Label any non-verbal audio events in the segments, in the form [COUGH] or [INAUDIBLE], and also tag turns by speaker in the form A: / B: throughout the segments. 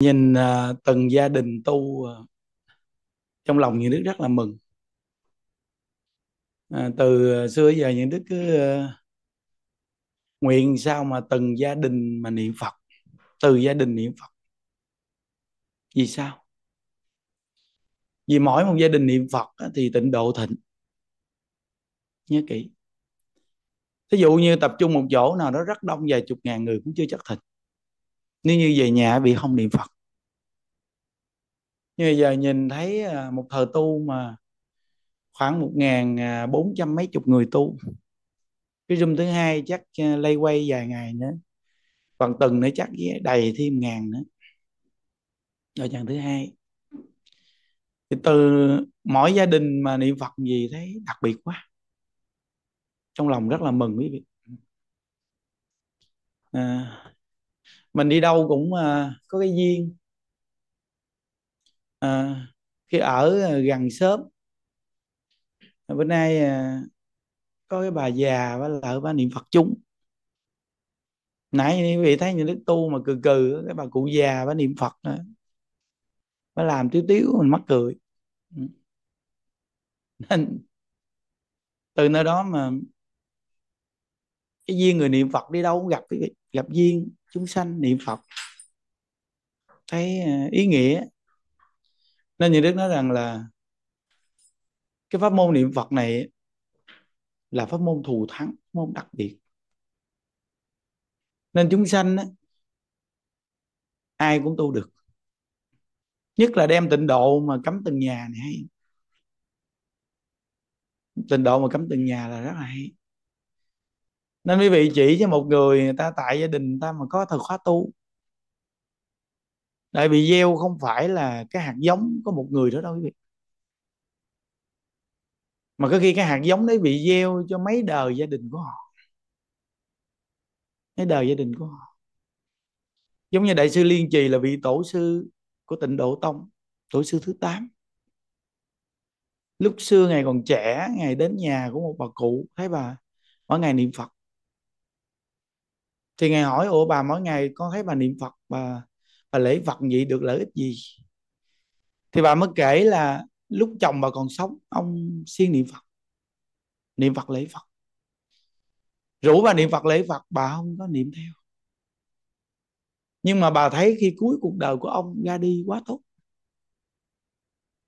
A: nhìn à, từng gia đình tu à, trong lòng những đức rất là mừng à, từ à, xưa giờ những đức cứ nguyện sao mà từng gia đình mà niệm phật từ gia đình niệm phật vì sao vì mỗi một gia đình niệm phật thì tịnh độ thịnh nhớ kỹ thí dụ như tập trung một chỗ nào đó rất đông vài chục ngàn người cũng chưa chắc thịnh nếu như về nhà bị không niệm phật như giờ nhìn thấy à, một thờ tu mà khoảng một ngàn à, bốn trăm mấy chục người tu cái room thứ hai chắc à, lay quay vài ngày nữa còn tuần nữa chắc đầy thêm ngàn nữa rồi chặng thứ hai thì từ mỗi gia đình mà niệm phật gì thấy đặc biệt quá trong lòng rất là mừng quý vị à, mình đi đâu cũng à, có cái duyên à, khi ở ờ, gần sớm bữa nay à, có cái bà già với lại bà niệm Phật chúng nãy quý vị thấy những đức tu mà cừ cừ cái bà cụ già bà niệm Phật nữa bà làm tiếu tiếu mình mắc cười ừ. nên từ nơi đó mà cái duyên người niệm Phật đi đâu cũng gặp gặp duyên chúng sanh niệm phật thấy ờ, ý nghĩa nên như đức nói rằng là cái pháp môn niệm phật này là pháp môn thù thắng môn đặc biệt nên chúng sanh á, ai cũng tu được nhất là đem tịnh độ mà cấm từng nhà này hay tịnh độ mà cấm từng nhà là rất là hay nên quý vị chỉ cho một người người ta tại gia đình người ta mà có thời khóa tu tại vì gieo không phải là cái hạt giống có một người đó đâu quý vị mà có khi cái hạt giống đấy bị gieo cho mấy đời gia đình của họ mấy đời gia đình của họ giống như đại sư liên trì là vị tổ sư của tịnh độ tông tổ sư thứ 8 lúc xưa ngài còn trẻ ngài đến nhà của một bà cụ thấy bà mỗi ngày niệm phật thì ngài hỏi ủa bà mỗi ngày con thấy bà niệm phật bà bà lễ phật vậy được lợi ích gì thì bà mới kể là lúc chồng bà còn sống ông siêng niệm phật niệm phật lễ phật rủ bà niệm phật lễ phật bà không có niệm theo nhưng mà bà thấy khi cuối cuộc đời của ông ra đi quá tốt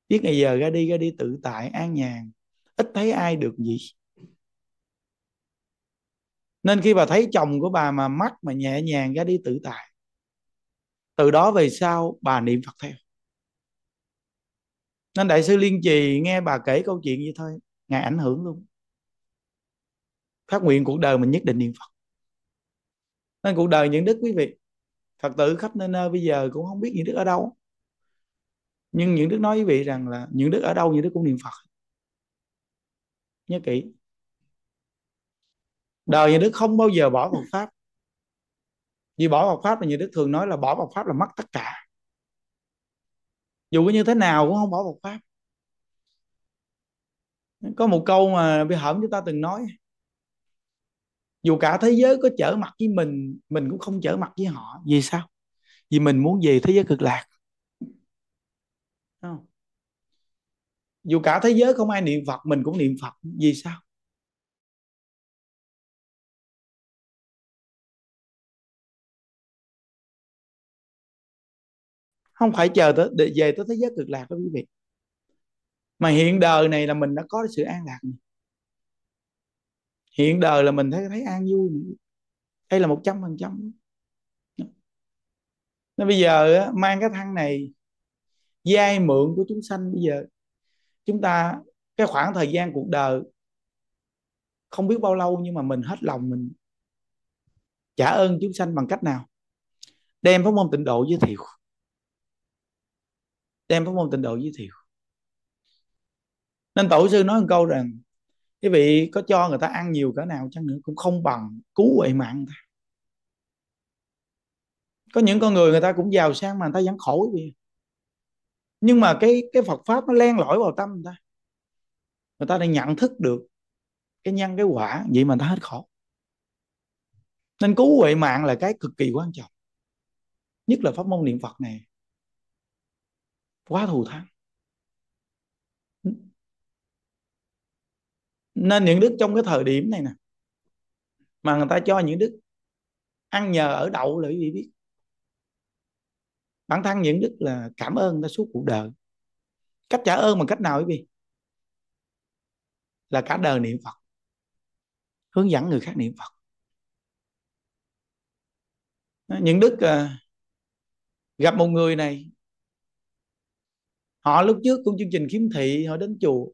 A: biết ngày giờ ra đi ra đi tự tại an nhàn ít thấy ai được gì nên khi bà thấy chồng của bà mà mắc mà nhẹ nhàng ra đi tự tại từ đó về sau bà niệm phật theo nên đại sư liên trì nghe bà kể câu chuyện vậy thôi ngài ảnh hưởng luôn phát nguyện cuộc đời mình nhất định niệm phật nên cuộc đời những đức quý vị phật tử khắp nơi nơi bây giờ cũng không biết những đức ở đâu nhưng những đức nói với vị rằng là những đức ở đâu những đức cũng niệm phật nhớ kỹ đời nhà đức không bao giờ bỏ Phật pháp vì bỏ Phật pháp là nhà đức thường nói là bỏ Phật pháp là mất tất cả dù có như thế nào cũng không bỏ Phật pháp có một câu mà bị hởm chúng ta từng nói dù cả thế giới có trở mặt với mình mình cũng không trở mặt với họ vì sao vì mình muốn về thế giới cực lạc không? dù cả thế giới không ai niệm phật mình cũng niệm phật vì sao không phải chờ tới để về tới thế giới cực lạc đó quý vị mà hiện đời này là mình đã có sự an lạc này. hiện đời là mình thấy thấy an vui này. đây là một trăm phần trăm nó bây giờ mang cái thân này dai mượn của chúng sanh bây giờ chúng ta cái khoảng thời gian cuộc đời không biết bao lâu nhưng mà mình hết lòng mình trả ơn chúng sanh bằng cách nào đem pháp môn tịnh độ giới thiệu đem pháp môn tịnh độ giới thiệu nên tổ sư nói một câu rằng quý vị có cho người ta ăn nhiều cỡ nào chăng nữa cũng không bằng cứu huệ mạng người ta có những con người người ta cũng giàu sang mà người ta vẫn khổ quý nhưng mà cái cái Phật pháp nó len lỏi vào tâm người ta người ta đã nhận thức được cái nhân cái quả vậy mà người ta hết khổ nên cứu huệ mạng là cái cực kỳ quan trọng nhất là pháp môn niệm Phật này quá thù thắng nên những đức trong cái thời điểm này nè mà người ta cho những đức ăn nhờ ở đậu là quý vị biết bản thân những đức là cảm ơn người ta suốt cuộc đời cách trả ơn bằng cách nào quý vị là cả đời niệm phật hướng dẫn người khác niệm phật những đức à, gặp một người này họ lúc trước cũng chương trình khiếm thị họ đến chùa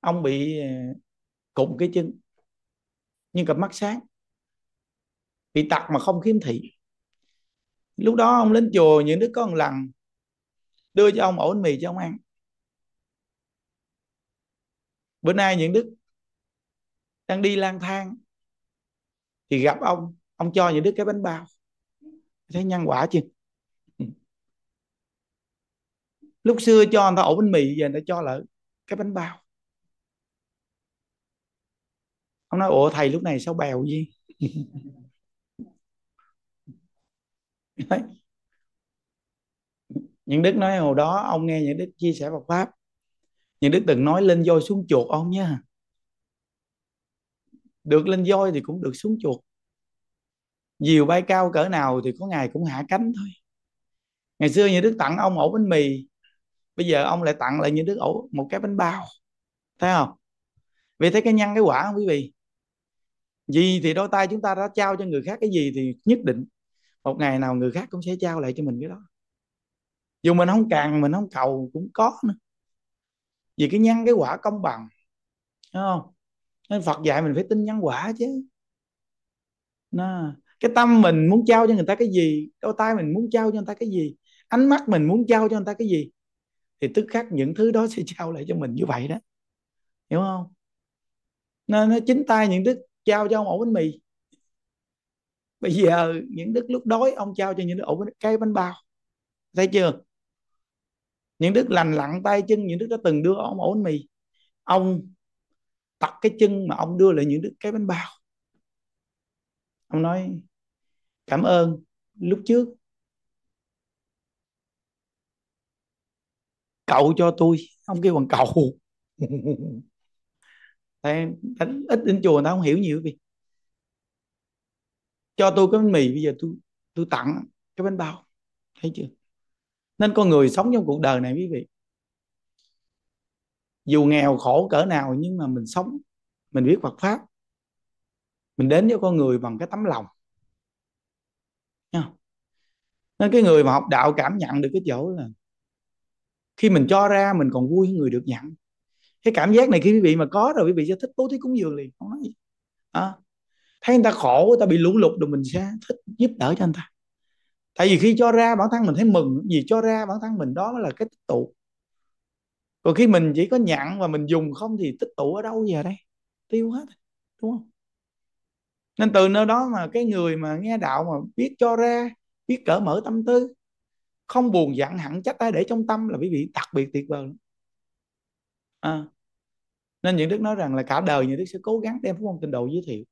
A: ông bị ờ, cụm cái chân nhưng cặp mắt sáng bị tặc mà không khiếm thị lúc đó ông đến chùa những đứa con lằn đưa cho ông ổ bánh mì cho ông ăn bữa nay những đức đang đi lang thang thì gặp ông ông cho những đứa cái bánh bao thấy nhân quả chưa lúc xưa cho người ta ổ bánh mì giờ người ta cho là cái bánh bao ông nói ủa thầy lúc này sao bèo gì [LAUGHS] những đức nói hồi đó ông nghe những đức chia sẻ Phật pháp những đức từng nói lên voi xuống chuột ông nha được lên voi thì cũng được xuống chuột diều bay cao cỡ nào thì có ngày cũng hạ cánh thôi ngày xưa những đức tặng ông ổ bánh mì bây giờ ông lại tặng lại những đứa ổ một cái bánh bao thấy không vì thấy cái nhân cái quả không quý vị gì thì đôi tay chúng ta đã trao cho người khác cái gì thì nhất định một ngày nào người khác cũng sẽ trao lại cho mình cái đó dù mình không càng mình không cầu cũng có nữa vì cái nhân cái quả công bằng đúng không nên Phật dạy mình phải tin nhân quả chứ nó cái tâm mình muốn trao cho người ta cái gì đôi tay mình muốn trao cho người ta cái gì ánh mắt mình muốn trao cho người ta cái gì thì tức khắc những thứ đó sẽ trao lại cho mình như vậy đó hiểu không nên nó chính tay những đức trao cho ông ổ bánh mì bây giờ những đức lúc đói ông trao cho những đức ổ bánh cái bánh bao thấy chưa những đức lành lặn tay chân những đức đã từng đưa ông ổ bánh mì ông tặc cái chân mà ông đưa lại những đức cái bánh bao ông nói cảm ơn lúc trước cậu cho tôi ông kêu bằng cậu Đấy, [LAUGHS] đánh ít đến chùa ta không hiểu nhiều vì cho tôi cái bánh mì bây giờ tôi tôi tặng cái bánh bao thấy chưa nên con người sống trong cuộc đời này quý vị dù nghèo khổ cỡ nào nhưng mà mình sống mình biết Phật pháp mình đến với con người bằng cái tấm lòng Nha. nên cái người mà học đạo cảm nhận được cái chỗ là khi mình cho ra mình còn vui người được nhận cái cảm giác này khi quý vị mà có rồi quý vị sẽ thích bố thí cúng dường liền không nói gì à, thấy người ta khổ người ta bị lũ lụt rồi mình sẽ thích giúp đỡ cho anh ta tại vì khi cho ra bản thân mình thấy mừng vì cho ra bản thân mình đó là cái tích tụ còn khi mình chỉ có nhận và mình dùng không thì tích tụ ở đâu giờ đây tiêu hết đúng không nên từ nơi đó mà cái người mà nghe đạo mà biết cho ra biết cỡ mở tâm tư không buồn giận hẳn trách ai để trong tâm là quý vị đặc biệt tuyệt vời à. nên những đức nói rằng là cả đời những đức sẽ cố gắng đem phúc âm tịnh độ giới thiệu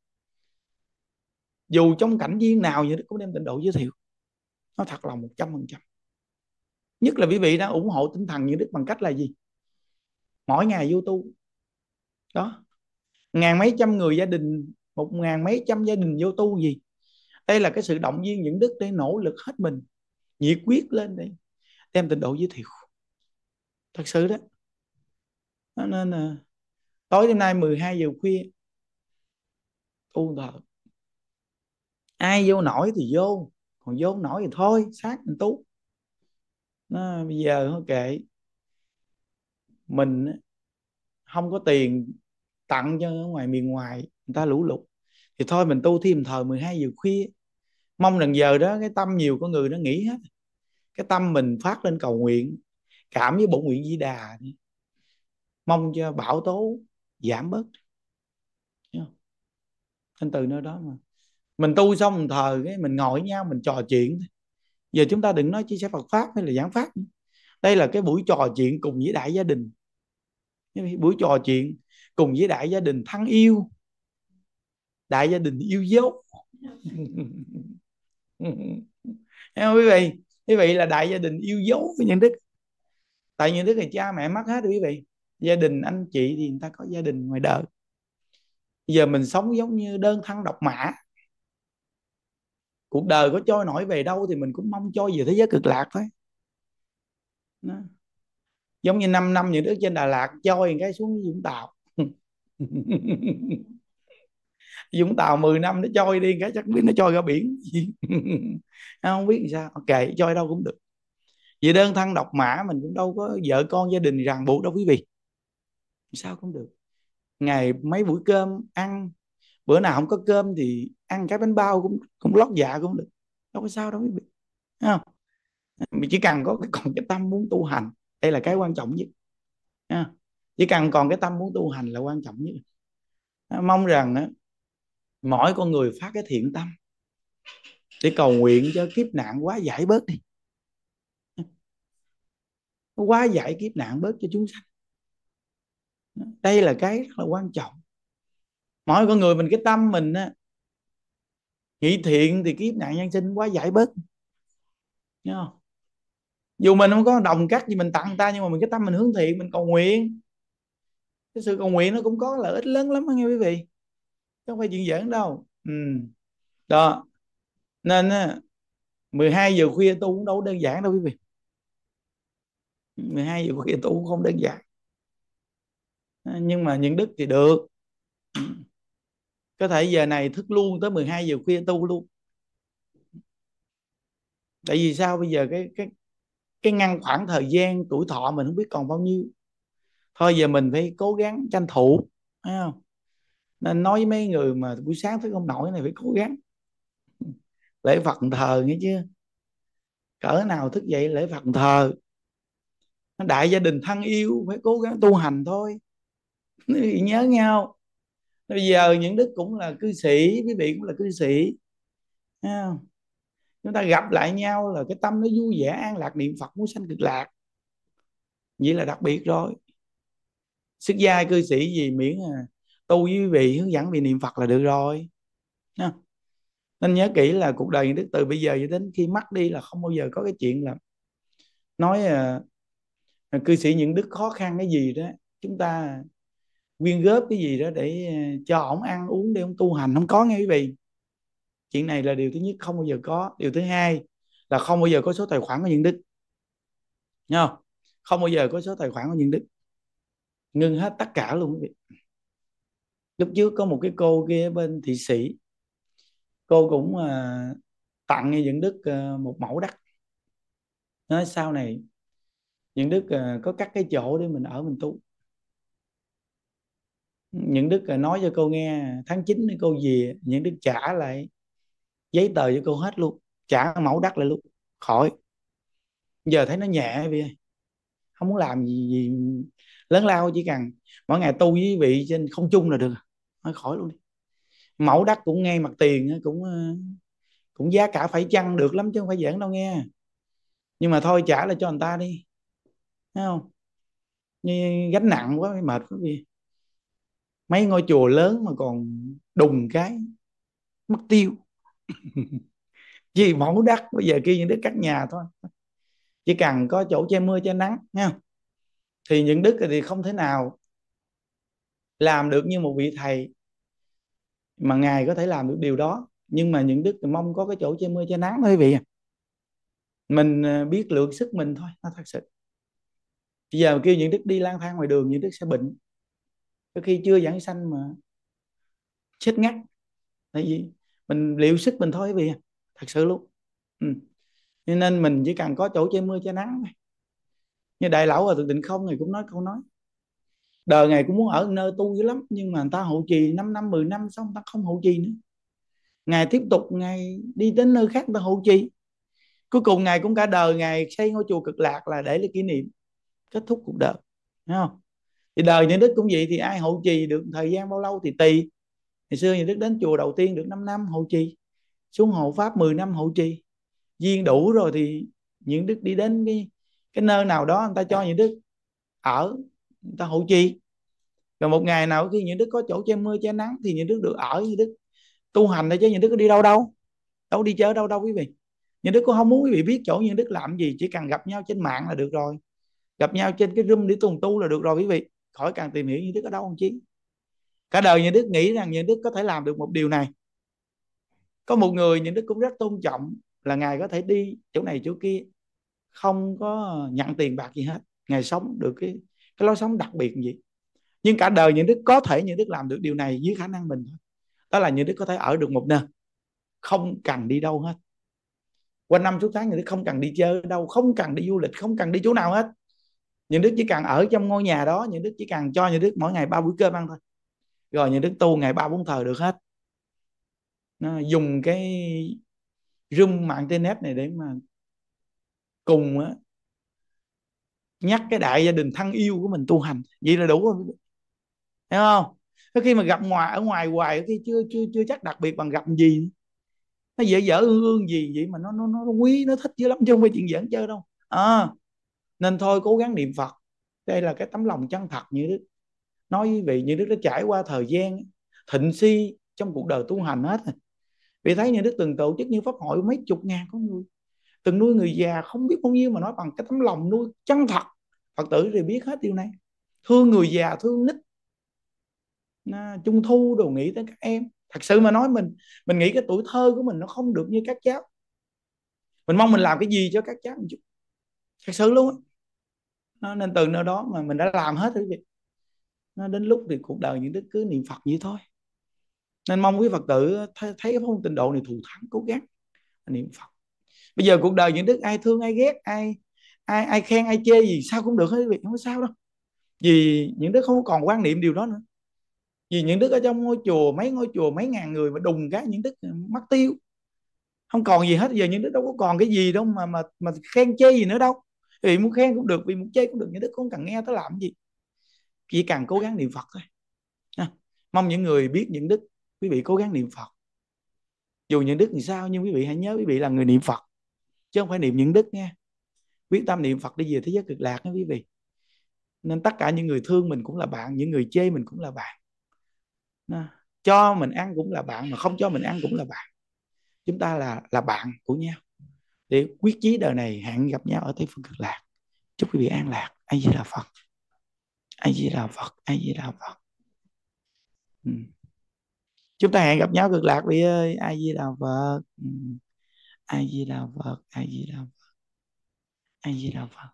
A: dù trong cảnh viên nào những đức cũng đem tịnh độ giới thiệu nó thật lòng một trăm phần trăm nhất là quý vị đã ủng hộ tinh thần những đức bằng cách là gì mỗi ngày vô tu đó ngàn mấy trăm người gia đình một ngàn mấy trăm gia đình vô tu gì đây là cái sự động viên những đức để nỗ lực hết mình nhiệt quyết lên đi đem tình độ giới thiệu thật sự đó nó nên là tối đêm nay 12 giờ khuya tu thờ ai vô nổi thì vô còn vô nổi thì thôi sát mình tu nó, bây giờ thôi kệ mình không có tiền tặng cho ở ngoài miền ngoài người ta lũ lụt thì thôi mình tu thêm thờ 12 giờ khuya mong rằng giờ đó cái tâm nhiều con người nó nghĩ hết cái tâm mình phát lên cầu nguyện cảm với bổn nguyện di đà mong cho bão tố giảm bớt nên từ nơi đó mà mình tu xong mình thờ cái mình ngồi với nhau mình trò chuyện giờ chúng ta đừng nói chia sẻ Phật pháp hay là giảng pháp đây là cái buổi trò chuyện cùng với đại gia đình buổi trò chuyện cùng với đại gia đình thân yêu đại gia đình yêu dấu [LAUGHS] Ừ, ừ, ừ. không quý vị quý vị là đại gia đình yêu dấu với nhân đức tại nhân đức là cha mẹ mất hết rồi quý vị gia đình anh chị thì người ta có gia đình ngoài đời giờ mình sống giống như đơn thân độc mã cuộc đời có trôi nổi về đâu thì mình cũng mong trôi về thế giới cực lạc thôi Đó. giống như 5 năm những đứa trên Đà Lạt trôi cái xuống Vũng Tàu [LAUGHS] dùng tàu 10 năm nó trôi đi cái chắc biết nó trôi ra biển [LAUGHS] không biết làm sao ok trôi đâu cũng được vì đơn thân độc mã mình cũng đâu có vợ con gia đình ràng buộc đâu quý vị sao cũng được ngày mấy buổi cơm ăn bữa nào không có cơm thì ăn cái bánh bao cũng cũng lót dạ cũng được đâu có sao đâu quý vị không mình chỉ cần có còn cái tâm muốn tu hành đây là cái quan trọng nhất chỉ cần còn cái tâm muốn tu hành là quan trọng nhất mong rằng mỗi con người phát cái thiện tâm để cầu nguyện cho kiếp nạn quá giải bớt đi quá giải kiếp nạn bớt cho chúng sanh đây là cái rất là quan trọng mỗi con người mình cái tâm mình á nghĩ thiện thì kiếp nạn nhân sinh quá giải bớt Nghe không? dù mình không có đồng cắt gì mình tặng ta nhưng mà mình cái tâm mình hướng thiện mình cầu nguyện cái sự cầu nguyện nó cũng có lợi ích lớn lắm nghe quý vị không phải chuyện giỡn đâu ừ. đó nên 12 giờ khuya tu cũng đâu đơn giản đâu quý vị 12 giờ khuya tu cũng không đơn giản nhưng mà những đức thì được ừ. có thể giờ này thức luôn tới 12 giờ khuya tu luôn tại vì sao bây giờ cái cái cái ngăn khoảng thời gian tuổi thọ mình không biết còn bao nhiêu thôi giờ mình phải cố gắng tranh thủ thấy không nên nói với mấy người mà buổi sáng thức không nổi này phải cố gắng lễ phật thờ nghe chưa cỡ nào thức dậy lễ phật thờ đại gia đình thân yêu phải cố gắng tu hành thôi nhớ nhau bây giờ những đức cũng là cư sĩ quý vị cũng là cư sĩ chúng ta gặp lại nhau là cái tâm nó vui vẻ an lạc niệm phật muốn sanh cực lạc vậy là đặc biệt rồi sức gia cư sĩ gì miễn à tu với vị hướng dẫn vị niệm phật là được rồi Nha. nên nhớ kỹ là cuộc đời đức từ bây giờ cho đến khi mất đi là không bao giờ có cái chuyện là nói uh, cư sĩ những đức khó khăn cái gì đó chúng ta quyên góp cái gì đó để ờ, cho ổng ăn uống để ổng tu hành không có nghe quý vị chuyện này là điều thứ nhất không bao giờ có điều thứ hai là không bao giờ có số tài khoản của những đức Nha không? không bao giờ có số tài khoản của những đức ngừng hết tất cả luôn quý vị lúc trước có một cái cô kia bên thị sĩ cô cũng à, tặng cho Dẫn Đức à, một mẫu đất nói sau này những Đức à, có cắt cái chỗ để mình ở mình tu Những Đức à, nói cho cô nghe tháng 9 cô về Những Đức trả lại giấy tờ cho cô hết luôn trả mẫu đất lại luôn khỏi giờ thấy nó nhẹ vì không muốn làm gì, gì lớn lao chỉ cần mỗi ngày tu với vị trên không chung là được thôi khỏi luôn đi mẫu đất cũng ngay mặt tiền cũng ờ, cũng giá cả phải chăng được lắm chứ không phải giỡn đâu nghe nhưng mà thôi trả lại cho người ta đi thấy không như gánh nặng quá mệt quá gì mấy ngôi chùa lớn mà còn đùng cái mất tiêu [LAUGHS] vì mẫu đất bây giờ kia những đức cắt nhà thôi chỉ cần có chỗ che mưa che nắng nha thì những đức thì không thể nào làm được như một vị thầy mà ngài có thể làm được điều đó nhưng mà những đức mong có cái chỗ che mưa che nắng thôi quý vị à mình ờ, biết lượng sức mình thôi nó thật sự bây giờ kêu những đức đi lang thang ngoài đường những đức sẽ bệnh có khi chưa giảng sanh mà chết ngắt tại vì mình liệu sức mình thôi vì à, thật sự luôn ừ. nên mình chỉ cần có chỗ che mưa che nắng thôi như đại lão ở thượng định không thì cũng nói câu nói đời ngày cũng muốn ở nơi tu dữ lắm nhưng mà người ta hậu trì 5 năm 10 năm xong ta không hậu trì nữa ngài tiếp tục ngài đi đến nơi khác người ta hộ trì cuối cùng ngài cũng cả đời ngài xây ngôi chùa cực lạc là để lấy kỷ niệm kết thúc cuộc đời Thấy không thì đời những đức cũng vậy thì ai hậu trì được thời gian bao lâu thì tùy ngày xưa những đức đến chùa đầu tiên được 5 năm hậu trì xuống hộ pháp 10 năm hậu trì duyên đủ rồi thì những đức đi đến cái cái nơi nào đó người ta cho những đức ở người ta hộ trì rồi một ngày nào khi những đức có chỗ che mưa che nắng thì những đức được ở những đức tu hành thôi chứ những đức có đi đâu đâu đâu đi chơi đâu đâu quý vị những đức cũng không muốn quý vị biết chỗ những đức làm gì chỉ cần gặp nhau trên mạng là được rồi gặp nhau trên cái room để tùng tu là được rồi quý vị khỏi càng tìm hiểu những đức ở đâu không chí. cả đời những đức nghĩ rằng những đức có thể làm được một điều này có một người những đức cũng rất tôn trọng là ngài có thể đi chỗ này chỗ kia không có nhận tiền bạc gì hết ngài sống được cái cái lối sống đặc biệt gì nhưng cả đời những đức có thể những đức làm được điều này dưới khả năng mình thôi đó là những đức có thể ở được một nơi không cần đi đâu hết quanh năm suốt tháng những đức không cần đi chơi đâu không cần đi du lịch không cần đi chỗ nào hết những đức chỉ cần ở trong ngôi nhà đó những đức chỉ cần cho những đức mỗi ngày ba bữa cơm ăn thôi rồi những đức tu ngày ba bốn thờ được hết nó dùng cái rung mạng internet này để mà cùng á, nhắc cái đại gia đình thân yêu của mình tu hành vậy là đủ rồi hiểu không cái khi mà gặp ngoài ở ngoài hoài khi chưa chưa chưa chắc đặc biệt bằng gặp gì nó dễ dở ương ương gì vậy mà nó nó nó quý nó thích dữ lắm chứ không phải chuyện giỡn chơi đâu à, nên thôi cố gắng niệm phật đây là cái tấm lòng chân thật như đức nói với vị như đức đã trải qua thời gian thịnh si trong cuộc đời tu hành hết rồi vì thấy như đức từng tổ chức như pháp hội mấy chục ngàn con người từng nuôi người già không biết bao nhiêu mà nói bằng cái tấm lòng nuôi chân thật phật tử thì biết hết điều này thương người già thương nít à, trung thu đồ nghĩ tới các em thật sự mà nói mình mình nghĩ cái tuổi thơ của mình nó không được như các cháu mình mong mình làm cái gì cho các cháu một chút thật sự luôn á nên từ nơi đó mà mình đã làm hết rồi nó đến lúc thì cuộc đời những đức cứ niệm phật như thôi nên mong quý phật tử ờ, thấy cái phong tình độ này thù thắng cố gắng niệm phật bây giờ cuộc đời những đức ai thương ai ghét ai ai ai khen ai chê gì sao cũng được hết quý vị không có sao đâu vì những đức không còn quan niệm điều đó nữa vì những đức ở trong ngôi chùa mấy ngôi chùa mấy ngàn người mà đùng cái những đức ừ, mất tiêu không còn gì hết giờ những đức đâu có còn cái gì đâu mà mà mà khen chê gì nữa đâu vì muốn khen cũng được vì muốn chê cũng được những đức không cần nghe tới làm gì chỉ cần cố gắng niệm phật thôi à, mong những người biết những đức quý vị cố gắng niệm phật dù những đức thì sao nhưng quý vị hãy nhớ quý vị là người niệm phật chứ không phải niệm những đức nghe biết tâm niệm phật đi về thế giới cực lạc đó quý vị nên tất cả những người thương mình cũng là bạn những người chê mình cũng là bạn nó, cho mình ăn cũng là bạn mà không cho mình ăn cũng là bạn chúng ta là là bạn của nhau để quyết chí đời này hẹn gặp nhau ở thế phương cực lạc chúc quý vị an lạc ai di là phật ai di là phật ai di là phật ừ. chúng ta hẹn gặp nhau cực lạc vị ơi ai di là phật ừ. ai di là phật ai di là phật 安逸了吧？